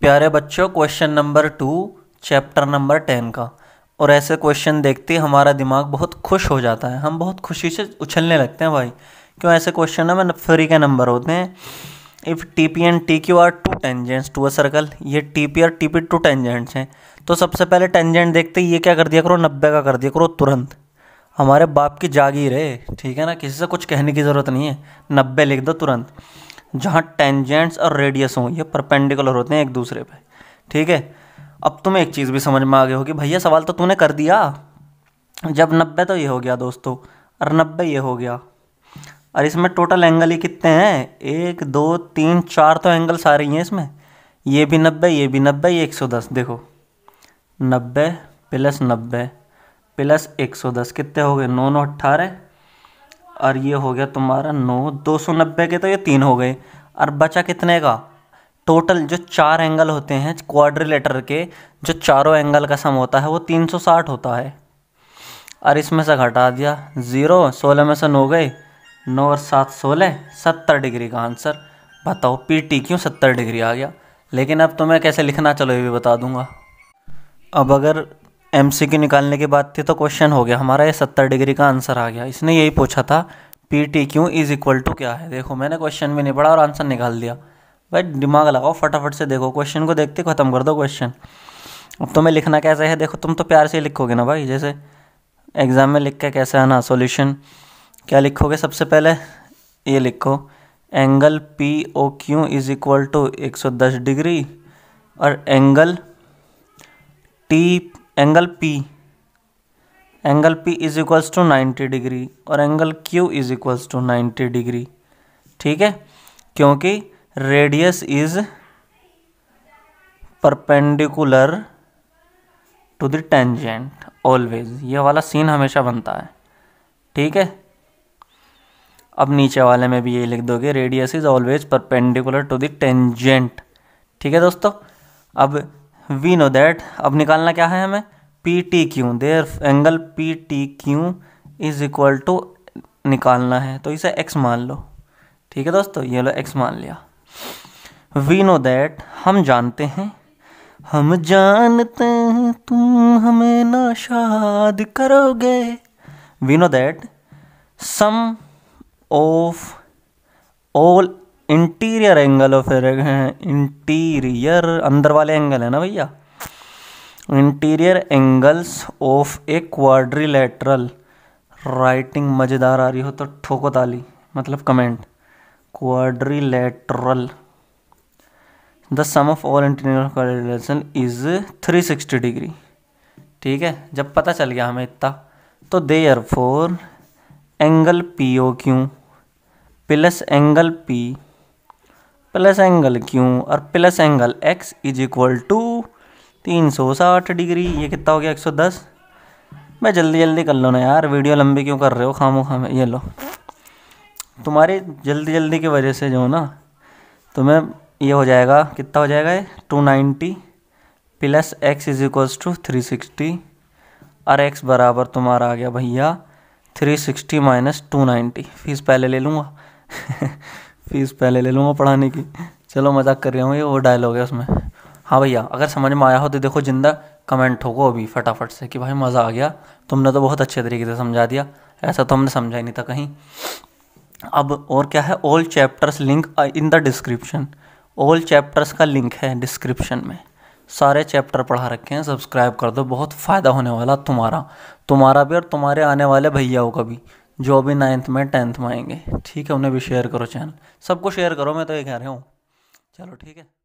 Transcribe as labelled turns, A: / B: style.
A: प्यारे बच्चों question number two chapter number ten का और ऐसे क्वेश्चन देखते ही हमारा दिमाग बहुत खुश हो जाता है हम बहुत खुशी से उछलने लगते हैं भाई क्यों ऐसे क्वेश्चन है मैं फ्री के नंबर होते हैं if T P and T Q are two tangents to a circle ये टी पी और टी पी टू टेंजेंट्स हैं तो सबसे पहले टेंजेंट देखते ये क्या कर दिया करो नब्बे का कर दिया करो तुरंत हमारे बाप की जागीर है ठीक है ना किसी से कुछ कहने की ज़रूरत नहीं है नब्बे लिख दो तुरंत जहाँ टेंजेंट्स और रेडियस हों ये परपेंडिकुलर होते हैं एक दूसरे पे ठीक है अब तुम्हें एक चीज़ भी समझ में आ गई होगी भैया सवाल तो तूने कर दिया जब नब्बे तो ये हो गया दोस्तों और नब्बे ये हो गया और इसमें टोटल एंगल ही कितने हैं एक दो तीन चार तो एंगल सारे ही हैं इसमें ये भी नब्बे ये भी नब्बे ये एक सौ दस देखो नब्बे प्लस नब्बे प्लस एक सौ दस कितने हो गए नौ नौ अट्ठारह और ये हो गया तुम्हारा नौ दो सौ नब्बे के तो ये तीन हो गए और बचा कितने का टोटल जो चार एंगल होते हैं क्वाड्रिलेटर के जो चारों एंगल का सम होता है वो तीन सौ साठ होता है और इसमें से घटा दिया ज़ीरो सोलह में से नौ गए नौ और सात सोलह सत्तर डिग्री का आंसर बताओ पी टी क्यों सत्तर डिग्री आ गया लेकिन अब तुम्हें कैसे लिखना चलो ये भी बता दूंगा अब अगर एम सी क्यू निकालने की बात थी तो क्वेश्चन हो गया हमारा ये सत्तर डिग्री का आंसर आ गया इसने यही पूछा था P T Q is equal to क्या है देखो मैंने क्वेश्चन भी नहीं पढ़ा और आंसर निकाल दिया भाई दिमाग लगाओ फटाफट से देखो क्वेश्चन को देखते ख़त्म कर दो क्वेश्चन अब तुम्हें लिखना कैसे है देखो तुम तो प्यार से लिखोगे ना भाई जैसे एग्ज़ाम में लिख के कैसे आना सोल्यूशन क्या लिखोगे सबसे पहले ये लिखो angle P O Q is equal to एक सौ दस डिग्री और angle T angle P angle P is equals to 90 degree और angle Q is equals to 90 degree ठीक है क्योंकि radius is perpendicular to the tangent always ये वाला सीन हमेशा बनता है ठीक है अब नीचे वाले में भी यही लिख दोगे radius is always perpendicular to the tangent ठीक है दोस्तों अब वी नो दैट अब निकालना क्या है हमें P T Q there angle P T Q is equal to निकालना है तो इसे एक्स मान लो ठीक है दोस्तों ये लो एक्स मान लिया वी नो दैट हम जानते हैं हम जानते हैं तुम हमें ना शाद करोगे we know that sum of all interior angle of interior अंदर वाले एंगल है ना भैया interior angles of a lateral writing मज़ेदार आ रही हो तो ठोको ताली मतलब comment lateral the sum of all interior quadrilateral is 360 degree ठीक है जब पता चल गया हमें इतना तो they are four angle P O Q plus angle P plus angle Q और plus angle x is equal to तीन सौ साठ डिग्री ये कितना हो गया एक सौ दस मैं जल्दी जल्दी कर लो ना यार वीडियो लंबी क्यों कर रहे हो खामो खामे ये लो तुम्हारी जल्दी जल्दी की वजह से जो ना तुम्हें ये हो जाएगा कितना हो जाएगा ये two ninety plus X is equals to three sixty और एक्स बराबर तुम्हारा आ गया भैया three sixty minus two ninety fees पहले ले लूँगा फीस पहले ले लूँगा पढ़ाने की चलो मजाक कर रहा हूँ ये वो डायलॉग है उसमें हाँ भैया अगर समझ में आया हो तो देखो जिंदा कमेंट ठोको अभी फटाफट से कि भाई मज़ा आ गया तुमने तो बहुत अच्छे तरीके से समझा दिया ऐसा तो हमने समझा ही नहीं था कहीं अब और क्या है all chapters link in the description all chapters का लिंक है डिस्क्रिप्शन में सारे चैप्टर पढ़ा रखे हैं सब्सक्राइब कर दो बहुत फ़ायदा होने वाला तुम्हारा तुम्हारा भी और तुम्हारे आने वाले भैयाओं का भी जो भी नाइन्थ में टेंथ में आएंगे ठीक है उन्हें भी शेयर करो चैनल सबको शेयर करो मैं तो ये कह रहा हूँ चलो ठीक है